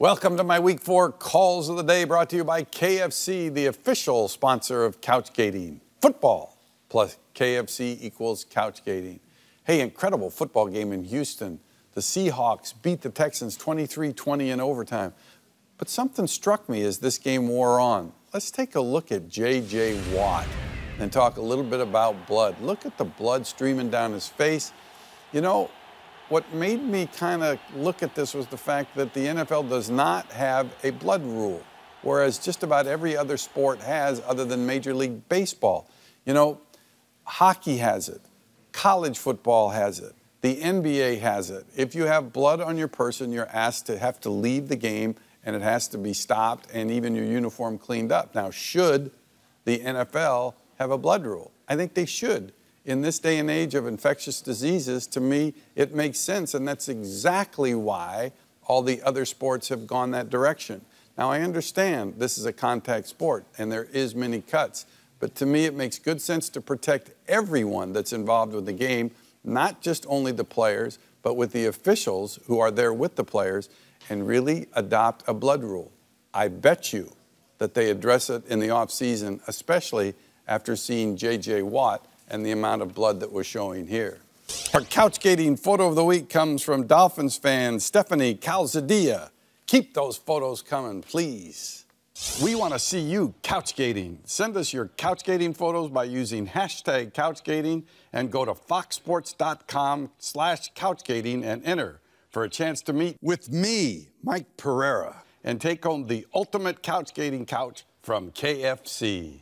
Welcome to my week four calls of the day brought to you by KFC, the official sponsor of couch gating. Football plus KFC equals couch gating. Hey, incredible football game in Houston. The Seahawks beat the Texans 23 20 in overtime. But something struck me as this game wore on. Let's take a look at J.J. Watt and talk a little bit about blood. Look at the blood streaming down his face. You know, what made me kind of look at this was the fact that the NFL does not have a blood rule, whereas just about every other sport has, other than Major League Baseball. You know, hockey has it, college football has it, the NBA has it. If you have blood on your person, you're asked to have to leave the game and it has to be stopped and even your uniform cleaned up. Now, should the NFL have a blood rule? I think they should in this day and age of infectious diseases, to me, it makes sense. And that's exactly why all the other sports have gone that direction. Now, I understand this is a contact sport and there is many cuts, but to me, it makes good sense to protect everyone that's involved with the game, not just only the players, but with the officials who are there with the players and really adopt a blood rule. I bet you that they address it in the offseason, especially after seeing J.J. Watt and the amount of blood that was showing here. Our couch gating photo of the week comes from Dolphins fan Stephanie Calzadilla. Keep those photos coming, please. We want to see you couch gating. Send us your couch gating photos by using hashtag couchgating and go to foxsports.com slash couchgating and enter for a chance to meet with me, Mike Pereira, and take home the ultimate couch gating couch from KFC.